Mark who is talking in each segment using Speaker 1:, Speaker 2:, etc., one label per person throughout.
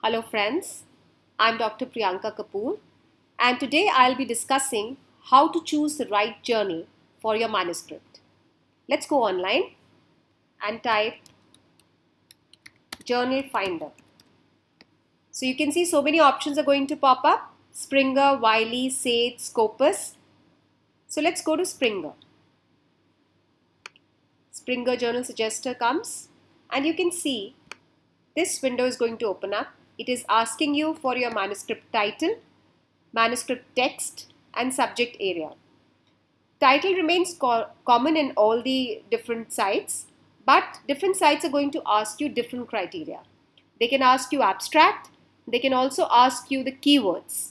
Speaker 1: Hello friends, I'm Dr. Priyanka Kapoor and today I'll be discussing how to choose the right journal for your manuscript. Let's go online and type journal finder. So you can see so many options are going to pop up. Springer, Wiley, Sage, Scopus. So let's go to Springer. Springer Journal Suggester comes and you can see this window is going to open up it is asking you for your manuscript title, manuscript text and subject area. Title remains co common in all the different sites, but different sites are going to ask you different criteria. They can ask you abstract, they can also ask you the keywords.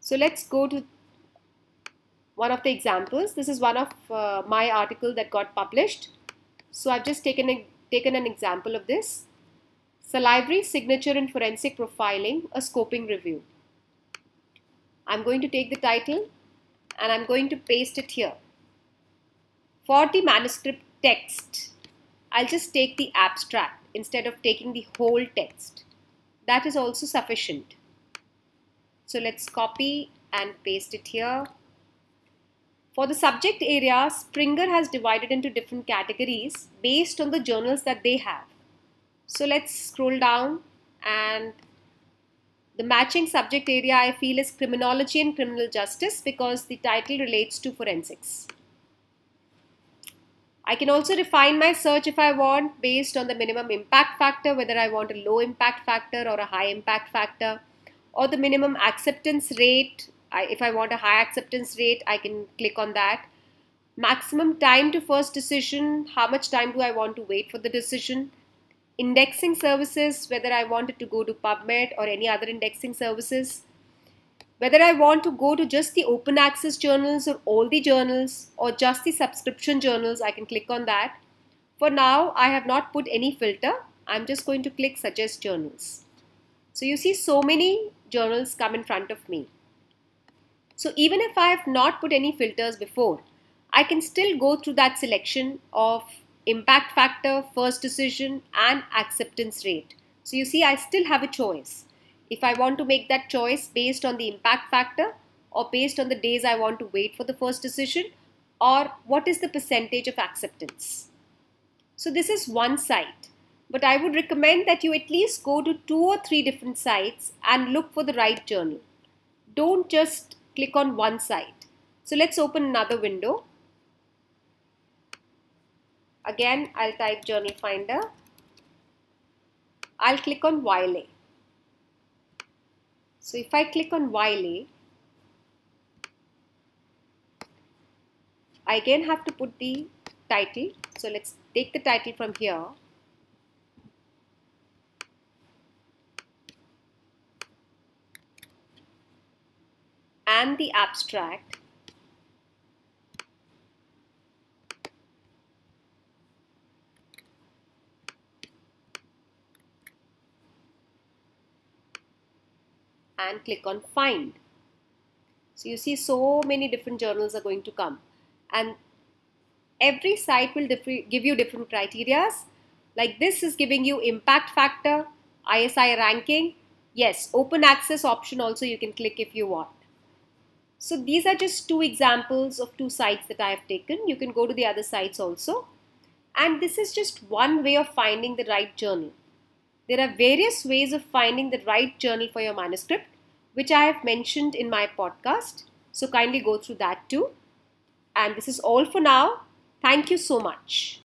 Speaker 1: So let's go to one of the examples. This is one of uh, my article that got published. So I've just taken a, taken an example of this salivary signature and forensic profiling, a scoping review. I'm going to take the title and I'm going to paste it here. For the manuscript text, I'll just take the abstract instead of taking the whole text. That is also sufficient. So let's copy and paste it here. For the subject area, Springer has divided into different categories based on the journals that they have. So let's scroll down and the matching subject area I feel is criminology and criminal justice because the title relates to forensics. I can also refine my search if I want based on the minimum impact factor, whether I want a low impact factor or a high impact factor or the minimum acceptance rate. I, if I want a high acceptance rate, I can click on that. Maximum time to first decision, how much time do I want to wait for the decision? indexing services, whether I wanted to go to PubMed or any other indexing services, whether I want to go to just the open access journals or all the journals or just the subscription journals, I can click on that. For now, I have not put any filter. I'm just going to click suggest journals. So you see so many journals come in front of me. So even if I have not put any filters before, I can still go through that selection of impact factor, first decision and acceptance rate. So you see I still have a choice. If I want to make that choice based on the impact factor or based on the days I want to wait for the first decision or what is the percentage of acceptance. So this is one site but I would recommend that you at least go to two or three different sites and look for the right journal. Don't just click on one site. So let's open another window. Again, I'll type journal finder. I'll click on Wiley. So if I click on Wiley, I again have to put the title. So let's take the title from here. And the abstract. and click on find. So you see so many different journals are going to come and every site will give you different criteria. Like this is giving you impact factor, ISI ranking. Yes, open access option also you can click if you want. So these are just two examples of two sites that I have taken. You can go to the other sites also. And this is just one way of finding the right journal. There are various ways of finding the right journal for your manuscript, which I have mentioned in my podcast. So kindly go through that too. And this is all for now. Thank you so much.